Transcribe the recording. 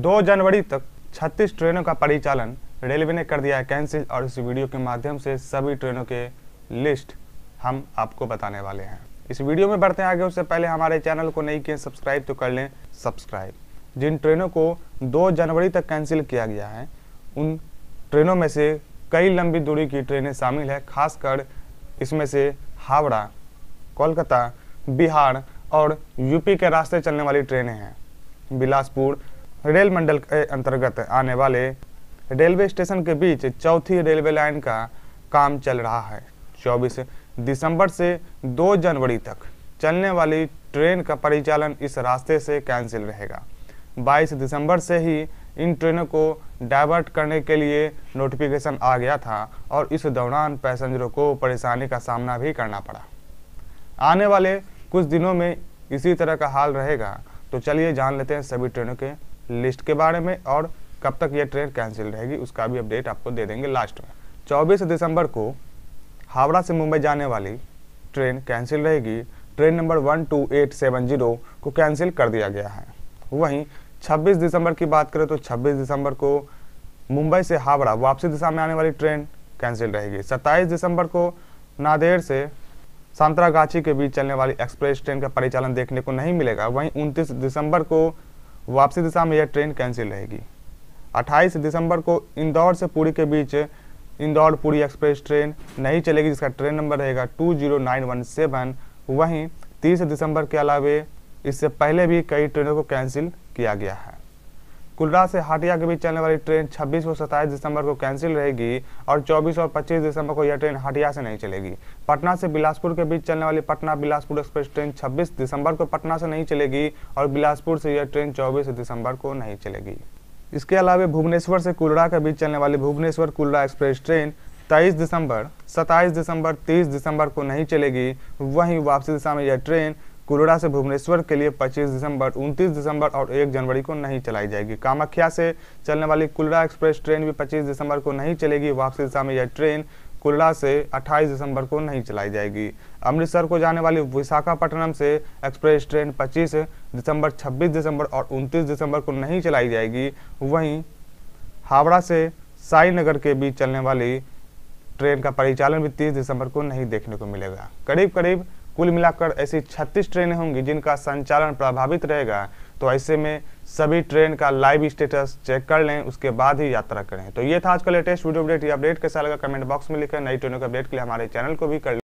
दो जनवरी तक 36 ट्रेनों का परिचालन रेलवे ने कर दिया है कैंसिल और इस वीडियो के माध्यम से सभी ट्रेनों के लिस्ट हम आपको बताने वाले हैं इस वीडियो में बढ़ते हैं आगे उससे पहले हमारे चैनल को नहीं किए सब्सक्राइब तो कर लें सब्सक्राइब जिन ट्रेनों को 2 जनवरी तक कैंसिल किया गया है उन ट्रेनों में से कई लंबी दूरी की ट्रेनें शामिल है खासकर इसमें से हावड़ा कोलकाता बिहार और यूपी के रास्ते चलने वाली ट्रेनें हैं बिलासपुर रेल मंडल के अंतर्गत आने वाले रेलवे स्टेशन के बीच चौथी रेलवे लाइन का काम चल रहा है 24 दिसंबर से 2 जनवरी तक चलने वाली ट्रेन का परिचालन इस रास्ते से कैंसिल रहेगा 22 दिसंबर से ही इन ट्रेनों को डाइवर्ट करने के लिए नोटिफिकेशन आ गया था और इस दौरान पैसेंजरों को परेशानी का सामना भी करना पड़ा आने वाले कुछ दिनों में इसी तरह का हाल रहेगा तो चलिए जान लेते हैं सभी ट्रेनों के लिस्ट के बारे में और कब तक ये ट्रेन कैंसिल रहेगी उसका भी अपडेट आपको दे देंगे लास्ट में 24 दिसंबर को हावड़ा से मुंबई जाने वाली ट्रेन कैंसिल रहेगी ट्रेन नंबर 12870 को कैंसिल कर दिया गया है वहीं 26 दिसंबर की बात करें तो 26 दिसंबर को मुंबई से हावड़ा वापसी दिशा में आने वाली ट्रेन कैंसिल रहेगी 27 दिसंबर को नादेड़ से सांतरागाछी के बीच चलने वाली एक्सप्रेस ट्रेन का परिचालन देखने को नहीं मिलेगा वहीं 29 दिसंबर को वापसी दिशा में यह ट्रेन कैंसिल रहेगी 28 दिसंबर को इंदौर से पुरी के बीच इंदौर पुरी एक्सप्रेस ट्रेन नहीं चलेगी जिसका ट्रेन नंबर रहेगा 20917 वहीं 30 दिसंबर के अलावे इससे पहले भी कई ट्रेनों को कैंसिल किया गया है कुलरा से हाटिया के बीच चलने वाली ट्रेन 26 और 27 दिसंबर को कैंसिल रहेगी और 24 और 25 दिसंबर को यह ट्रेन हाटिया से नहीं चलेगी पटना से बिलासपुर के बीच चलने वाली पटना बिलासपुर एक्सप्रेस ट्रेन 26 दिसंबर को पटना से नहीं चलेगी और बिलासपुर से यह ट्रेन 24 दिसंबर को नहीं चलेगी इसके अलावा भुवनेश्वर से कुलरा के बीच चलने वाली भुवनेश्वर कुलरा एक्सप्रेस ट्रेन तेईस दिसंबर सत्ताईस दिसंबर तीस दिसंबर को नहीं चलेगी वहीं वापसी दिशा में यह ट्रेन कुलड़ा से भुवनेश्वर के लिए 25 दिसंबर 29 दिसंबर और 1 जनवरी को नहीं चलाई जाएगी कामाख्या से चलने वाली कुलड़ा एक्सप्रेस ट्रेन भी 25 दिसंबर को नहीं चलेगी वापसी दिशा में यह ट्रेन कुल्ला से 28 दिसंबर को नहीं चलाई जाएगी अमृतसर को जाने वाली विशाखापट्टनम से एक्सप्रेस ट्रेन 25 दिसंबर 26 दिसंबर और 29 दिसंबर को नहीं चलाई जाएगी वहीं हावड़ा से साईनगर के बीच चलने वाली ट्रेन का परिचालन भी 30 दिसंबर को नहीं देखने को मिलेगा करीब करीब कुल मिलाकर ऐसी 36 ट्रेनें होंगी जिनका संचालन प्रभावित रहेगा तो ऐसे में सभी ट्रेन का लाइव स्टेटस चेक कर लें उसके बाद ही यात्रा करें तो ये था आज का लेटेस्ट वीडियो अपडेट ये अपडेट कैसा लगा कमेंट बॉक्स में लिखें नई ट्रेनों के अपडेट के लिए हमारे चैनल को भी कर